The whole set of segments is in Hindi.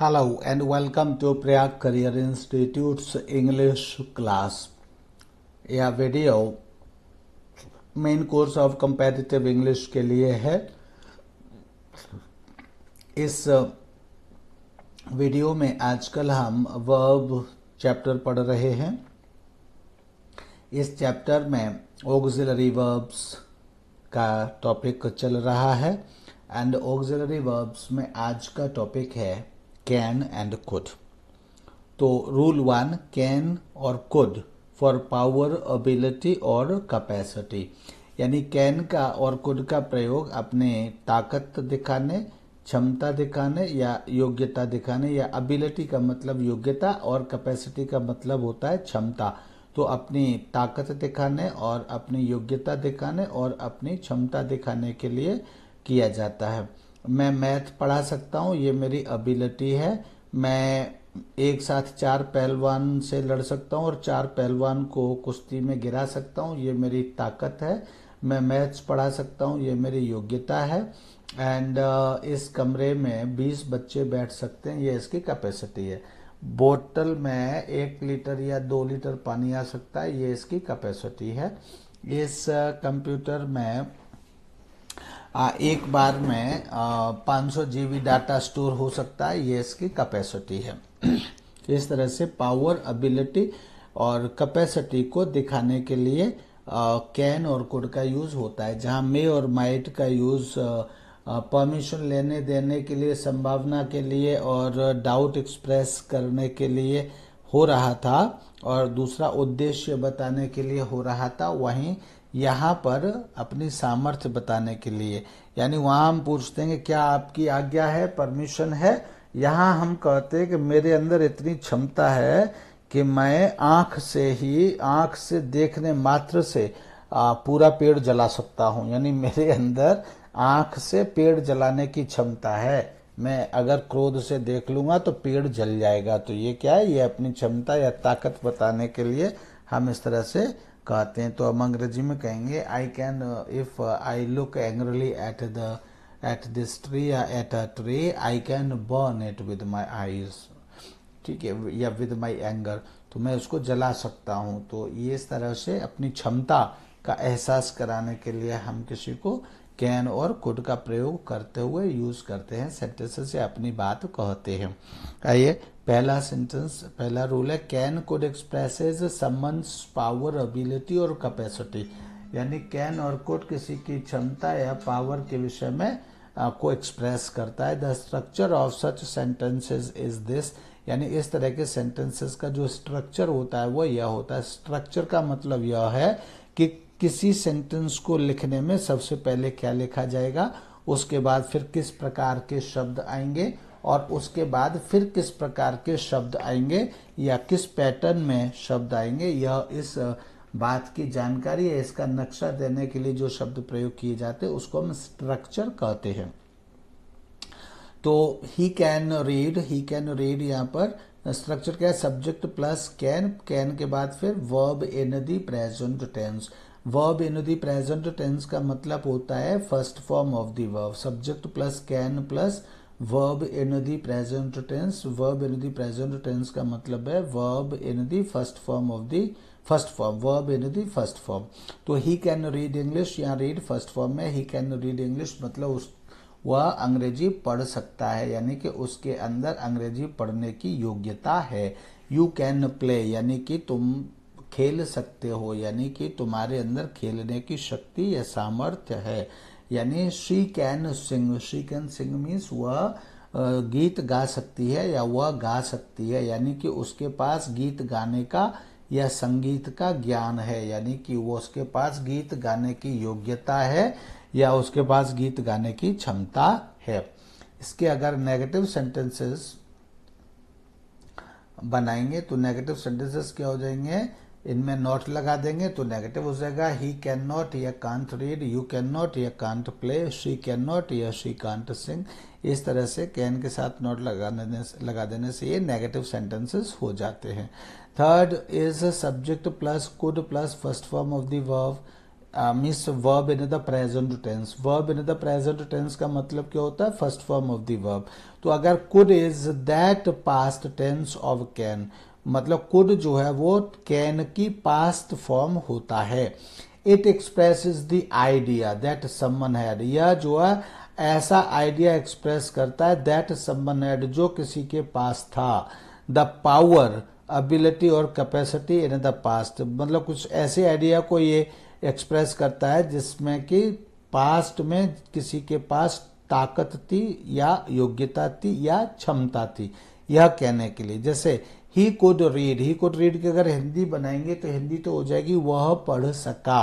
Hello and welcome to Prayag career Institute's English class यह video main course of competitive English के लिए है इस वीडियो uh, में आजकल हम वर्ब चैप्टर पढ़ रहे हैं इस चैप्टर में ऑक्सिलरी वर्ब्स का टॉपिक चल रहा है एंड ऑक्सिलरी वर्ब्स में आज का टॉपिक है can and could तो रूल वन कैन और कुड फॉर पावर अबिलिटी और कैपेसिटी यानी कैन का और कुड का प्रयोग अपने ताकत दिखाने क्षमता दिखाने या योग्यता दिखाने या अबिलिटी का मतलब योग्यता और कैपेसिटी का मतलब होता है क्षमता तो अपनी ताकत दिखाने और अपनी योग्यता दिखाने और अपनी क्षमता दिखाने के लिए किया जाता है मैं मैथ पढ़ा सकता हूँ ये मेरी अबिलिटी है मैं एक साथ चार पहलवान से लड़ सकता हूँ और चार पहलवान को कुश्ती में गिरा सकता हूँ ये मेरी ताकत है मैं मैथ्स पढ़ा सकता हूँ ये मेरी योग्यता है एंड uh, इस कमरे में 20 बच्चे बैठ सकते हैं ये इसकी कैपेसिटी है बोतल में एक लीटर या दो लीटर पानी आ सकता है ये इसकी कैपेसिटी है इस कंप्यूटर uh, में आ, एक बार में पाँच सौ जी डाटा स्टोर हो सकता है ये इसकी कैपेसिटी है तो इस तरह से पावर एबिलिटी और कैपेसिटी को दिखाने के लिए कैन और कुड का यूज़ होता है जहाँ मे और माइट का यूज़ परमिशन लेने देने के लिए संभावना के लिए और डाउट एक्सप्रेस करने के लिए हो रहा था और दूसरा उद्देश्य बताने के लिए हो रहा था वहीं यहाँ पर अपनी सामर्थ्य बताने के लिए यानी वहां हम पूछते हैं कि क्या आपकी आज्ञा है परमिशन है यहाँ हम कहते हैं कि मेरे अंदर इतनी क्षमता है कि मैं आंख से ही आँख से देखने मात्र से आ, पूरा पेड़ जला सकता हूँ यानी मेरे अंदर आँख से पेड़ जलाने की क्षमता है मैं अगर क्रोध से देख लूंगा तो पेड़ जल जाएगा तो ये क्या है ये अपनी क्षमता या ताकत बताने के लिए हम इस तरह से कहते हैं तो हम अंग्रेजी में कहेंगे I can if I look angrily at the at this tree या at a tree I can burn it with my eyes ठीक है या विद माई एंगर तो मैं उसको जला सकता हूँ तो ये इस तरह से अपनी क्षमता का एहसास कराने के लिए हम किसी को कैन और कुड का प्रयोग करते हुए यूज करते हैं सेंटेंस से अपनी बात कहते हैं आइए पहला सेंटेंस पहला रूल है can could expresses someone's power ability और कैपेसिटी यानी कैन और कुड किसी की क्षमता या पावर के विषय में को एक्सप्रेस करता है the structure of such sentences is this यानी इस तरह के सेंटेंसेस का जो स्ट्रक्चर होता है वो यह होता है स्ट्रक्चर का मतलब यह है कि किसी सेंटेंस को लिखने में सबसे पहले क्या लिखा जाएगा उसके बाद फिर किस प्रकार के शब्द आएंगे और उसके बाद फिर किस प्रकार के शब्द आएंगे या किस पैटर्न में शब्द आएंगे यह इस बात की जानकारी है इसका नक्शा देने के लिए जो शब्द प्रयोग किए जाते हैं उसको हम स्ट्रक्चर कहते हैं तो he can read he can read यहाँ पर स्ट्रक्चर क्या है सब्जेक्ट प्लस कैन कैन के बाद फिर verb in the present tense verb in the present tense का मतलब होता है first form of the verb subject plus can plus verb in the present tense verb in the present tense का मतलब है verb in the first form of the first form verb in the first form तो ही कैन रीड इंग्लिश या रीड फर्स्ट फॉर्म में ही कैन रीड इंग्लिश मतलब उस वह अंग्रेजी पढ़ सकता है यानी कि उसके अंदर अंग्रेजी पढ़ने की योग्यता है यू कैन प्ले यानी कि तुम खेल सकते हो यानी कि तुम्हारे अंदर खेलने की शक्ति या सामर्थ्य है यानी she can sing she can sing means वह गीत गा सकती है या वह गा सकती है यानी कि उसके पास गीत गाने का या संगीत का ज्ञान है यानी कि वो उसके पास गीत गाने की योग्यता है या उसके पास गीत गाने की क्षमता है इसके अगर नेगेटिव सेंटेंसेस बनाएंगे तो नेगेटिव सेंटेंसेस क्या हो जाएंगे इनमें नॉट लगा देंगे तो नेगेटिव हो जाएगा ही कैन नॉट या can't read you can not या can't play she can not या शी कांत सिंग इस तरह से कैन के साथ नॉट लगा देने लगा देने से ये नेगेटिव सेंटेंसेस हो जाते हैं third is subject plus could plus first form of the verb means verb in the present tense verb in the present tense का मतलब क्या होता है first form of the verb तो अगर could is that past tense of can मतलब कुड जो है वो कैन की पास्ट फॉर्म होता है it expresses the idea that someone had यह जो है ऐसा आइडिया एक्सप्रेस करता है दैट समन हैड जो किसी के पास था द पावर एबिलिटी और कैपेसिटी इन द पास्ट मतलब कुछ ऐसे आइडिया को ये एक्सप्रेस करता है जिसमें कि पास्ट में किसी के पास ताकत थी या योग्यता थी या क्षमता थी यह कहने के लिए जैसे he could read he could read की अगर हिंदी बनाएंगे तो हिंदी तो हो जाएगी वह पढ़ सका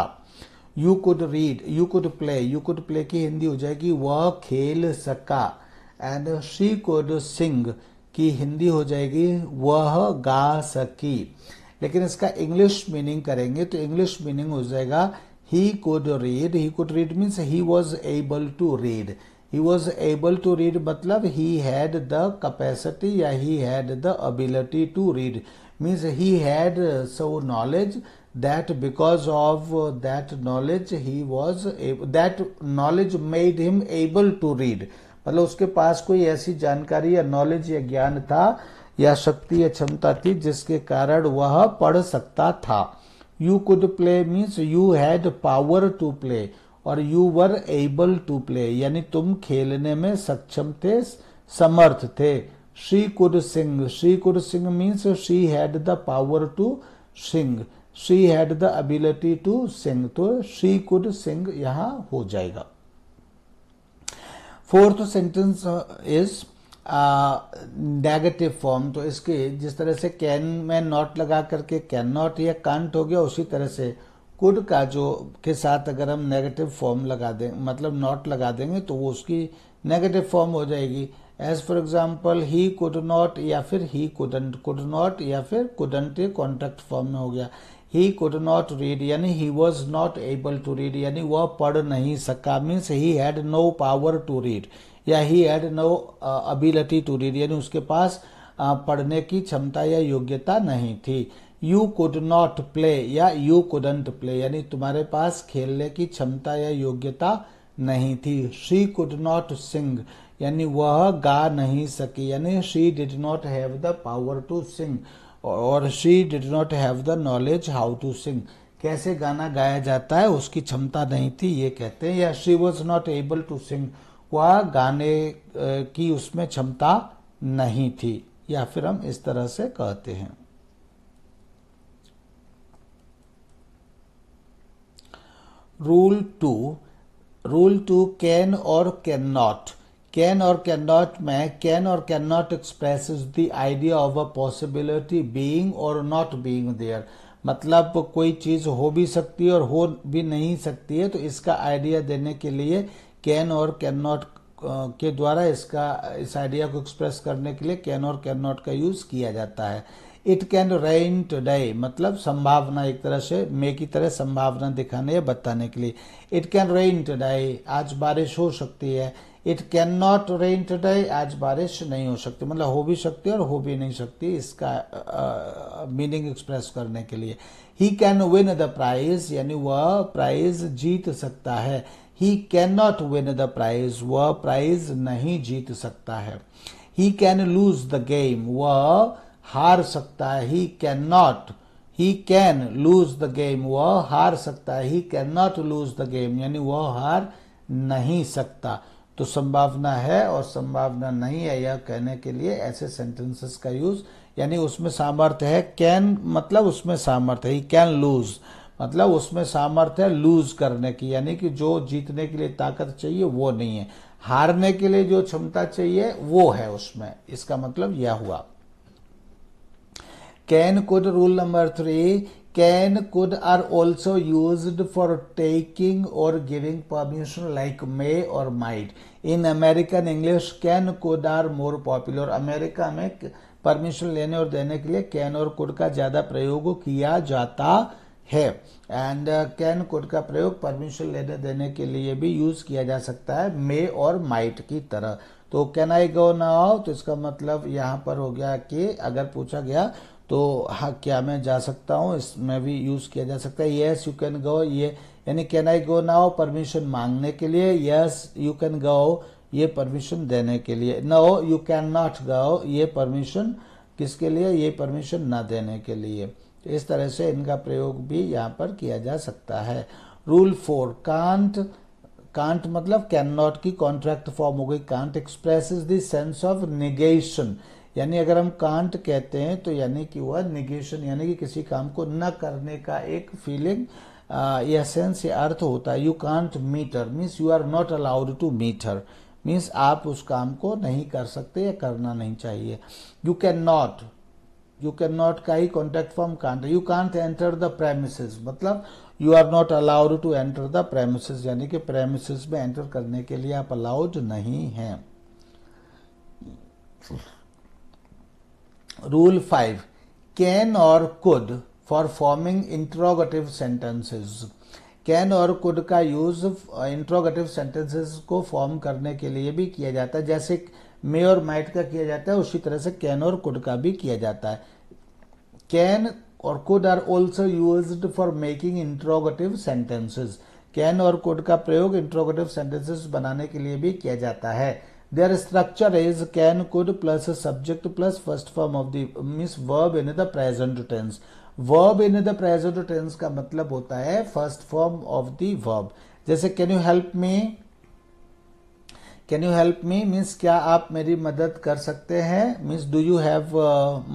you could read you could play you could play की हिंदी हो जाएगी वह खेल सका एंड शी कुड सिंग की हिंदी हो जाएगी वह गा सकी लेकिन इसका इंग्लिश मीनिंग करेंगे तो इंग्लिश मीनिंग हो जाएगा he could read he could read means he was able to read he was able to read मतलब ही हैड द कैपेसिटी या he had the ability to read means he had so knowledge that because of that knowledge he was that knowledge made him able to read मतलब उसके पास कोई ऐसी जानकारी या नॉलेज या ज्ञान था या शक्ति या क्षमता थी जिसके कारण वह पढ़ सकता था you could play means you had power to play और you were able to play यानी तुम खेलने में सक्षम थे समर्थ थे Shri could sing she could sing means she had the power to sing she had the ability to sing तो श्री कुड सिंह यहां हो जाएगा fourth sentence is negative form तो इसके जिस तरह से कैन में नॉट लगा करके कैन नॉट या कांट हो गया उसी तरह से कुड का जो के साथ अगर हम नेगेटिव फॉर्म लगा दें मतलब नॉट लगा देंगे तो वो उसकी नेगेटिव फॉर्म हो जाएगी as for example he could not या फिर ही कुडंट कुड नॉट या फिर कुडंट ये कॉन्ट्रैक्ट फॉर्म में हो गया ही कुड नॉट रीड यानी he was not able to read यानी वह पढ़ नहीं सका means he had no power to read या he had no ability to read यानी उसके पास पढ़ने की क्षमता या योग्यता नहीं थी यू कुड नॉट प्ले या यू कुडंट प्ले यानी तुम्हारे पास खेलने की क्षमता या योग्यता नहीं थी शी कुड नॉट सिंग यानी वह गा नहीं सकी यानी she did not have the power to sing और she did not have the knowledge how to sing कैसे गाना गाया जाता है उसकी क्षमता नहीं थी ये कहते हैं या she was not able to sing वह गाने की उसमें क्षमता नहीं थी या फिर हम इस तरह से कहते हैं rule two rule two can और कैन नॉट कैन और कैन नॉट में कैन और can not express the idea of a possibility being और नॉट बींग देयर मतलब कोई चीज हो भी सकती है और हो भी नहीं सकती है तो इसका आइडिया देने के लिए कैन और कैन नॉट के द्वारा इसका इस आइडिया को एक्सप्रेस करने के लिए कैन और कैन नॉट का यूज किया जाता है इट कैन रेन टुडे मतलब संभावना एक तरह से मे की तरह संभावना दिखाने या बताने के लिए इट कैन रेन टुडे आज बारिश हो सकती है it can not rain today आज बारिश नहीं हो सकती मतलब हो भी सकती है और हो भी नहीं सकती इसका मीनिंग uh, एक्सप्रेस करने के लिए he can win the prize यानी वह प्राइज जीत सकता है he can not win the prize वह प्राइज नहीं जीत सकता है he can lose the game वह हार सकता है he can not he can lose the game वह हार सकता है he can not lose the game यानी वह हार नहीं सकता तो संभावना है और संभावना नहीं है यह कहने के लिए ऐसे सेंटेंसेस का यूज यानी उसमें सामर्थ्य है कैन मतलब उसमें सामर्थ्य ही कैन लूज मतलब उसमें सामर्थ्य है लूज करने की यानी कि जो जीतने के लिए ताकत चाहिए वो नहीं है हारने के लिए जो क्षमता चाहिए वो है उसमें इसका मतलब यह हुआ can could rule number three can could are also use for taking और गिविंग परमिशन लाइक मे और might in American English can could are more popular America में परमिशन लेने और देने के लिए कैन और कुड का ज्यादा प्रयोग किया जाता है एंड कैन कुड का प्रयोग परमिशन लेने देने के लिए भी यूज किया जा सकता है मे और माइट की तरह तो कैन आई गो नाउ तो इसका मतलब यहां पर हो गया कि अगर पूछा गया तो हाँ क्या मैं जा सकता हूँ इसमें भी यूज़ किया जा सकता है येस यू कैन गो ये यानी can I go now permission मांगने के लिए यस यू कैन गो ये परमिशन देने के लिए no you can not go ये परमिशन किसके लिए ये परमिशन ना देने के लिए तो इस तरह से इनका प्रयोग भी यहाँ पर किया जा सकता है रूल फोर कांट कांट मतलब कैन नॉट की कॉन्ट्रैक्ट फॉर्म हो गई कांट एक्सप्रेस इज देंस सेंस ऑफ निगेशन यानी अगर हम कांट कहते हैं तो यानी कि वह निगेशन यानी कि किसी काम को न करने का एक फीलिंग या सेंस या अर्थ होता है you can't meter means you are not allowed to meter मीन्स आप उस काम को नहीं कर सकते या करना नहीं चाहिए you can not you can not का ही contact form can't you can't enter the premise मतलब you are not allowed to enter the premise यानी कि प्रेमिस में एंटर करने के लिए आप अलाउड नहीं हैं रूल फाइव कैन और could for forming interrogative sentences can और कुड का यूज इंट्रोगेटिव सेंटेंसेस को फॉर्म करने के लिए भी किया जाता है जैसे मे और माइट का किया जाता है उसी तरह से कैन और कुड का भी किया जाता है कैन और could are also use for making interrogative sentences can और कुड का प्रयोग इंट्रोगेटिव सेंटेंसेस बनाने के लिए भी किया जाता है Their structure is can, could plus a subject plus first form of the means verb in the present tense. Verb in the present tense का मतलब होता है first form of the verb जैसे can you help me can you help me means क्या आप मेरी मदद कर सकते हैं means do you have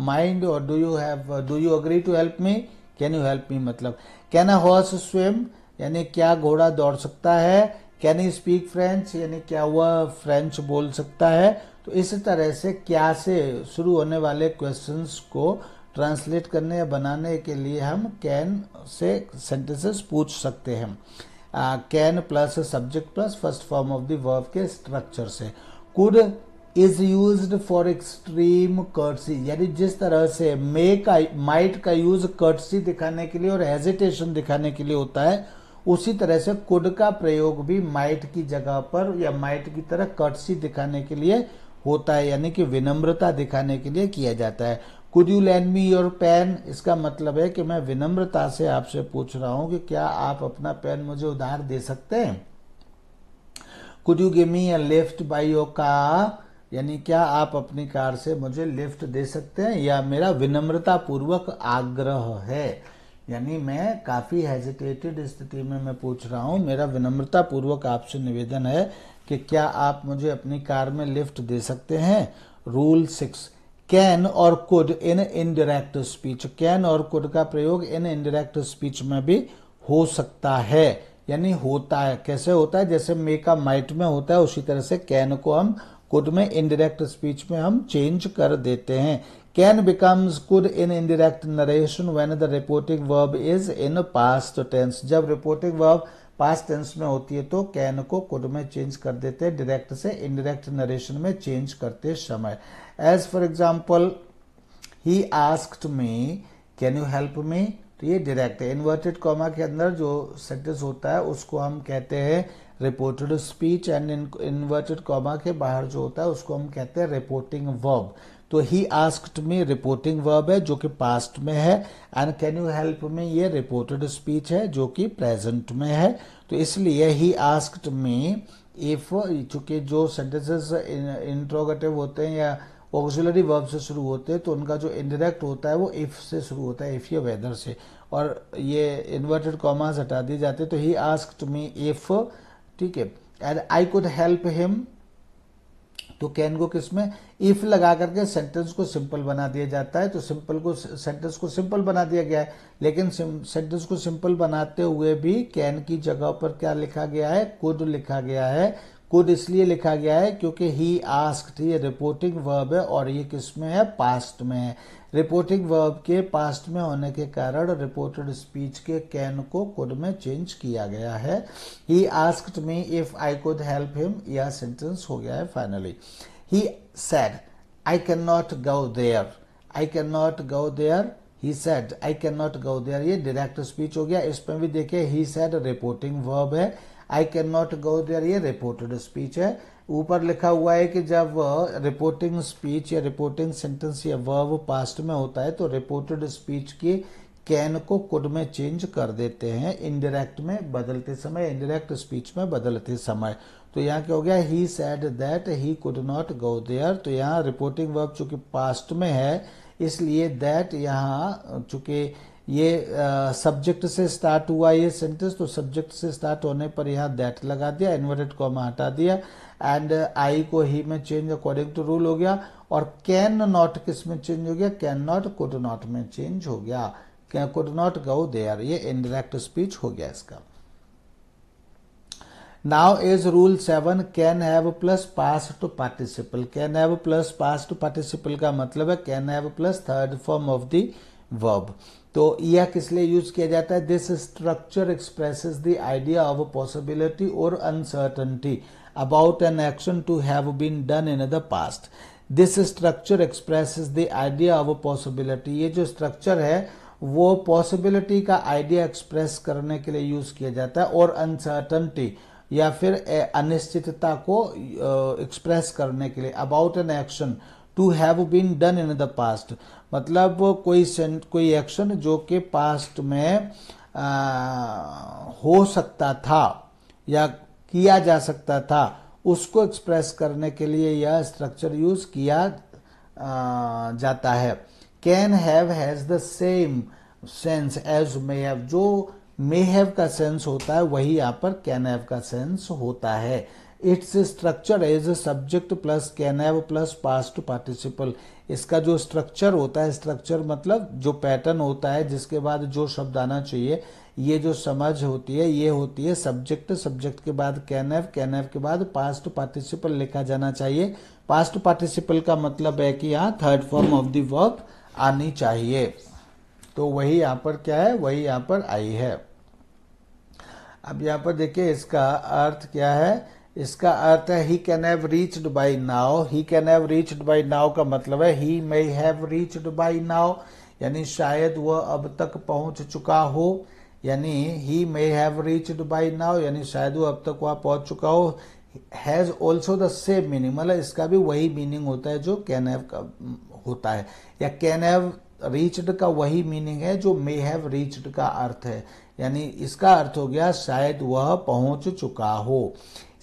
mind और do you have do you agree to help me can you help me मतलब कैन अ हॉर्स स्विम यानी क्या घोड़ा दौड़ सकता है कैन यू स्पीक फ्रेंच यानी क्या हुआ फ्रेंच बोल सकता है तो इस तरह से क्या से शुरू होने वाले क्वेश्चंस को ट्रांसलेट करने या बनाने के लिए हम कैन से सेंटेंसेस पूछ सकते हैं can plus subject plus first form of the verb के स्ट्रक्चर से could is use for extreme courtesy यानी जिस तरह से मे का माइट का यूज कर्टसी दिखाने के लिए और हेजिटेशन दिखाने के लिए होता है उसी तरह से कुड का प्रयोग भी माइट की जगह पर या माइट की तरह कटसी दिखाने के लिए होता है यानी कि विनम्रता दिखाने के लिए किया जाता है could you lend me your pen इसका मतलब है कि मैं विनम्रता से आपसे पूछ रहा हूं कि क्या आप अपना पेन मुझे उधार दे सकते हैं could you give me a lift by your car यानी क्या आप अपनी कार से मुझे लिफ्ट दे सकते हैं या मेरा विनम्रता पूर्वक आग्रह है यानी मैं काफ़ी हेजिटेटेड स्थिति में मैं पूछ रहा हूँ मेरा विनम्रता पूर्वक आपसे निवेदन है कि क्या आप मुझे अपनी कार में लिफ्ट दे सकते हैं रूल सिक्स कैन और could in indirect speech can और कुड का प्रयोग इन इनडायरेक्ट स्पीच में भी हो सकता है यानी होता है कैसे होता है जैसे मे का माइट में होता है उसी तरह से कैन को हम कुड में इनडायरेक्ट स्पीच में हम चेंज कर देते हैं can becomes could in indirect narration when the reporting verb is in past tense जब रिपोर्टिंग वर्ब पास्ट टेंस में होती है तो कैन को कुड में चेंज कर देते हैं डायरेक्ट से इनडायरेक्ट नरेशन में चेंज करते समय as for example he asked me can you help me तो ये डायरेक्ट है इन्वर्टेड कॉमा के अंदर जो सेंटेंस होता है उसको हम कहते हैं reported speech and inverted comma के बाहर जो होता है उसको हम कहते हैं रिपोर्टिंग वर्ब तो ही आस्क्ड में रिपोर्टिंग वर्ब है जो कि पास्ट में है एंड कैन यू हेल्प में ये रिपोर्टेड स्पीच है जो कि प्रेजेंट में है तो इसलिए ही आस्क्ड में इफ चूंकि जो सेंटेंसेस इंट्रोगेटिव होते हैं या ऑक्सिलरी वर्ब से शुरू होते हैं तो उनका जो इनडायरेक्ट होता है वो इफ से शुरू होता है इफ या वेदर से और ये इन्वर्टेड कॉमास हटा दिए जाते तो ही आस्क्ड मी इफ ठीक है and I could help him तो कैन को किसमें इफ लगा करके सेंटेंस को सिंपल बना दिया जाता है तो सिंपल को सेंटेंस को सिंपल बना दिया गया है लेकिन सेंटेंस को सिंपल बनाते हुए भी कैन की जगह पर क्या लिखा गया है कुड लिखा गया है कुड इसलिए लिखा गया है क्योंकि ही आस्क्ड ये रिपोर्टिंग वर्ब है और ये किस में है पास्ट में है रिपोर्टिंग वर्ब के पास्ट में होने के कारण रिपोर्टेड स्पीच के कैन को कुड में चेंज किया गया है he asked me if I could help him यह सेंटेंस हो गया है finally he said I can not go there I can not go there he said I can not go there ये डायरेक्ट स्पीच हो गया इसमें भी देखिए ही सैड रिपोर्टिंग वर्ब है I can not go there ये रिपोर्टेड स्पीच है ऊपर लिखा हुआ है कि जब रिपोर्टिंग स्पीच या रिपोर्टिंग सेंटेंस या वर्ब पास्ट में होता है तो रिपोर्टेड स्पीच की कैन को कुड में चेंज कर देते हैं इनडायरेक्ट में बदलते समय इनडायरेक्ट स्पीच में बदलते समय तो यहाँ क्या हो गया he said that he could not go there तो यहाँ रिपोर्टिंग वर्ब चूंकि पास्ट में है इसलिए दैट यहाँ चूंकि ये सब्जेक्ट से स्टार्ट हुआ ये सेंटेंस तो सब्जेक्ट से स्टार्ट होने पर यहाँ दैट लगा दिया इन्वर्टेड कॉमा हटा दिया एंड आई को ही में चेंज अकॉर्डिंग टू रूल हो गया और कैन नॉट किस में चेंज हो गया कैन नॉट कुड नॉट में चेंज हो गया कुड नॉट गो देयर ये इनडायरेक्ट स्पीच हो गया इसका now is rule seven can have plus past participle can have plus past participle का मतलब है can have plus third form of the verb तो यह किस लिए यूज किया जाता है this structure expresses the idea of possibility और uncertainty about an action to have been done in the past this structure expresses the idea of possibility ये जो स्ट्रक्चर है वो पॉसिबिलिटी का आइडिया एक्सप्रेस करने के लिए यूज किया जाता है और अनसर्टनटी या फिर अनिश्चितता को एक्सप्रेस करने के लिए about an action to have been done in the past मतलब कोई कोई एक्शन जो कि पास्ट में आ, हो सकता था या किया जा सकता था उसको एक्सप्रेस करने के लिए यह स्ट्रक्चर यूज किया आ, जाता है can have has the same sense as may have जो मे हैव का सेंस होता है वही यहाँ पर कैन हैव का सेंस होता है it's structure as subject plus can have plus past participle इसका जो स्ट्रक्चर होता है स्ट्रक्चर मतलब जो पैटर्न होता है जिसके बाद जो शब्द आना चाहिए ये जो समझ होती है ये होती है सब्जेक्ट सब्जेक्ट के बाद कैन एफ कैन एफ के बाद पास्ट पार्टिसिपल लिखा जाना चाहिए पास्ट पार्टिसिपल का मतलब है कि यहाँ third form of the verb आनी चाहिए तो वही यहाँ पर क्या है वही यहाँ पर आई है अब यहाँ पर देखिए इसका अर्थ क्या है इसका अर्थ है he can have reached by now he can have reached by now का मतलब है he may have reached by now यानी शायद वह अब तक पहुंच चुका हो यानी he may have reached by now यानी शायद वह अब तक वह पहुंच चुका हो has also the same meaning मतलब इसका भी वही मीनिंग होता है जो कैन हैव का होता है या कैन हैव रीच्ड का वही मीनिंग है जो मे हैव रीच्ड का अर्थ है यानी इसका अर्थ हो गया शायद वह पहुंच चुका हो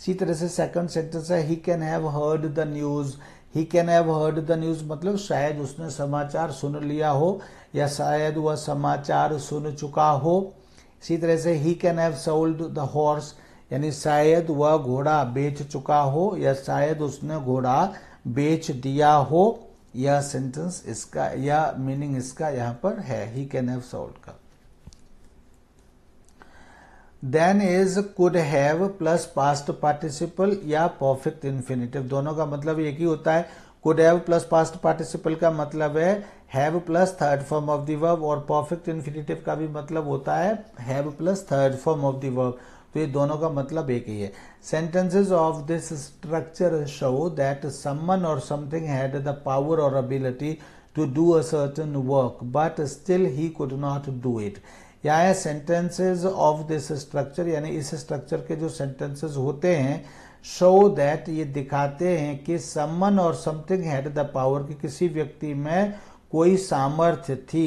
इसी तरह से सेकंड सेंटेंस है he can have heard the news he can have heard the news मतलब शायद उसने समाचार सुन लिया हो या शायद वह समाचार सुन चुका हो इसी तरह से he can have sold the horse यानी शायद वह घोड़ा बेच चुका हो या शायद उसने घोड़ा बेच दिया हो यह सेंटेंस इसका यह मीनिंग इसका यहाँ पर है ही कैन हैव सोल्ड का then is could have plus past participle या परफेक्ट इन्फिनेटिव दोनों का मतलब एक ही होता है could have plus past participle का मतलब है have plus third form of the verb और परफेक्ट इन्फिनेटिव का भी मतलब होता है have plus third form of the verb तो ये दोनों का मतलब एक ही है sentences of this structure show that someone or something had the power or ability to do a certain work but still he could not do it यहाँ है सेंटेंसेज ऑफ दिस स्ट्रक्चर यानी इस स्ट्रक्चर के जो सेंटेंसेज होते हैं शो दैट ये दिखाते हैं कि समन or something had the power कि किसी व्यक्ति में कोई सामर्थ्य थी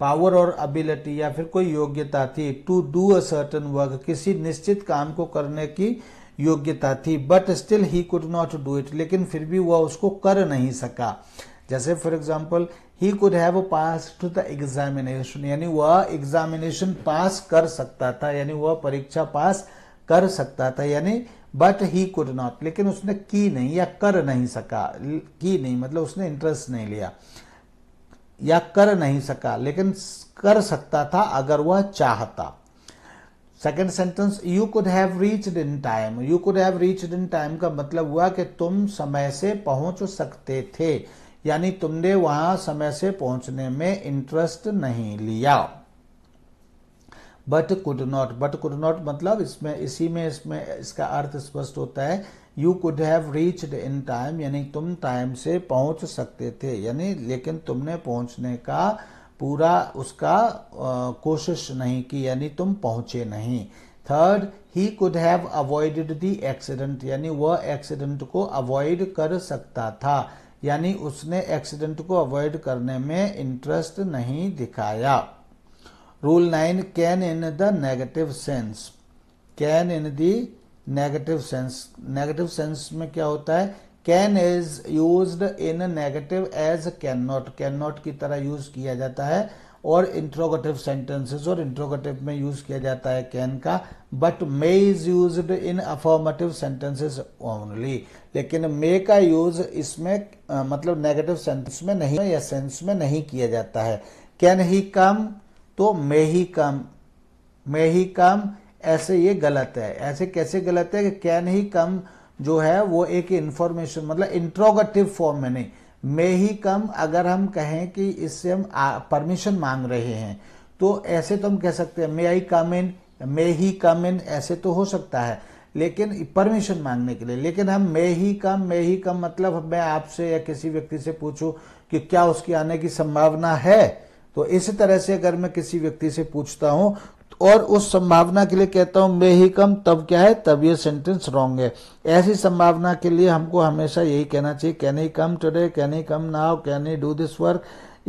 पावर और एबिलिटी या फिर कोई योग्यता थी to do a certain work किसी निश्चित काम को करने की योग्यता थी but still he could not do it लेकिन फिर भी वह उसको कर नहीं सका जैसे for example he could have passed the examination यानी वह एग्जामिनेशन पास कर सकता था यानी वह परीक्षा पास कर सकता था यानी बट ही कुड नॉट लेकिन उसने की नहीं या कर नहीं सका की नहीं मतलब उसने इंटरेस्ट नहीं लिया या कर नहीं सका लेकिन कर सकता था अगर वह चाहता second sentence you could have reached in time you could have reached in time का मतलब हुआ कि तुम समय से पहुंच सकते थे यानी तुमने वहां समय से पहुंचने में इंटरेस्ट नहीं लिया but could not but could not मतलब इसमें इसी में इसमें इसका अर्थ स्पष्ट होता है you could have reached in time यानी तुम टाइम से पहुंच सकते थे यानी लेकिन तुमने पहुंचने का पूरा उसका आ, कोशिश नहीं की यानी तुम पहुंचे नहीं third he could have avoided the accident यानी वह एक्सीडेंट को अवॉइड कर सकता था यानी उसने एक्सीडेंट को अवॉइड करने में इंटरेस्ट नहीं दिखाया rule nine can in the negative sense can in the negative sense negative sense में क्या होता है can is use in negative as can not can not की तरह यूज किया जाता है और इंट्रोगेटिव सेंटेंसेस और इंट्रोगेटिव में यूज किया जाता है कैन का but may is use in affirmative sentences only लेकिन मे का यूज इसमें मतलब नेगेटिव सेंटेंस में नहीं या सेंस में नहीं किया जाता है कैन ही कम तो मे ही कम मे ही कम ऐसे ये गलत है ऐसे कैसे गलत है कि कैन ही कम जो है वो एक इंफॉर्मेशन मतलब इंट्रोगेटिव फॉर्म में नहीं में ही कम अगर हम कहें कि इससे हम परमिशन मांग रहे हैं तो ऐसे तो हम कह सकते हैं मे आई कम इन मे ही कम इन ऐसे तो हो सकता है लेकिन परमिशन मांगने के लिए लेकिन हम मे ही कम मे ही कम मतलब मैं आपसे या किसी व्यक्ति से पूछूं कि क्या उसके आने की संभावना है तो इस तरह से अगर मैं किसी व्यक्ति से पूछता हूं और उस संभावना के लिए कहता हूं मैं ही कम तब क्या है तब ये सेंटेंस रॉन्ग है ऐसी संभावना के लिए हमको हमेशा यही कहना चाहिए can he come today can he come now can he do this work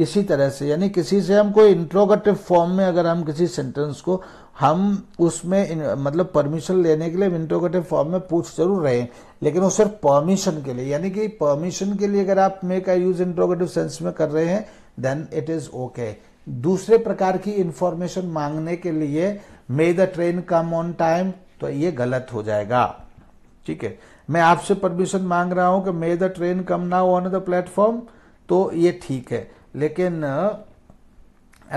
इसी तरह से यानी किसी से हम कोई इंट्रोगेटिव फॉर्म में अगर हम किसी सेंटेंस को हम उसमें मतलब परमिशन लेने के लिए इंट्रोगेटिव फॉर्म में पूछ जरूर रहे हैं लेकिन वो सिर्फ परमिशन के लिए यानी कि परमिशन के लिए अगर आप मे का यूज इंट्रोगेटिव सेंस में कर रहे हैं देन इट इज़ ओके दूसरे प्रकार की इंफॉर्मेशन मांगने के लिए may the train come on time तो ये गलत हो जाएगा ठीक है मैं आपसे परमिशन मांग रहा हूं कि मे द ट्रेन कम ना ऑन द प्लेटफॉर्म तो ये ठीक है लेकिन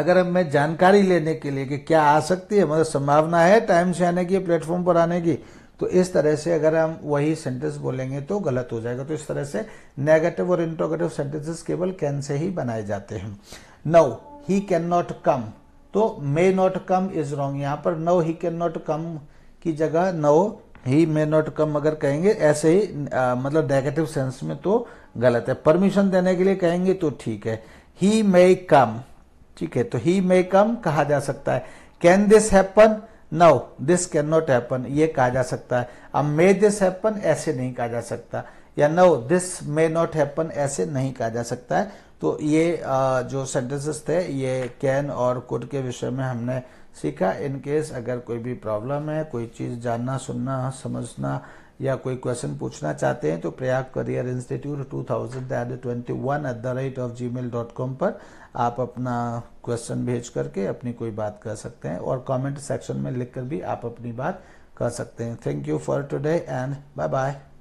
अगर मैं जानकारी लेने के लिए कि क्या आ सकती है मतलब संभावना है टाइम से आने की प्लेटफॉर्म पर आने की तो इस तरह से अगर हम वही सेंटेंस बोलेंगे तो गलत हो जाएगा तो इस तरह से नेगेटिव और इंट्रोगेटिव सेंटेंसेस केवल कैन से ही बनाए जाते हैं नौ ही कैन नॉट कम तो may not come is wrong यहां पर no he can not come की जगह नो ही मे नॉट कम अगर कहेंगे ऐसे ही आ, मतलब नेगेटिव सेंस में तो गलत है परमिशन देने के लिए कहेंगे तो ठीक है ही मे कम ठीक है तो ही मे कम कहा जा सकता है can this happen no this can not happen ये कहा जा सकता है अब मे दिस हैपन ऐसे नहीं कहा जा सकता या no this may not happen ऐसे नहीं कहा जा सकता है तो ये जो सेंटेंसेस थे ये कैन और कुड के विषय में हमने सीखा इन केस अगर कोई भी प्रॉब्लम है कोई चीज़ जानना सुनना समझना या कोई क्वेश्चन पूछना चाहते हैं तो Prayag career institute two thousand twenty one at the rate of Gmail dot com पर आप अपना क्वेश्चन भेज करके अपनी कोई बात कर सकते हैं और कमेंट सेक्शन में लिख कर भी आप अपनी बात कर सकते हैं thank you for today and bye bye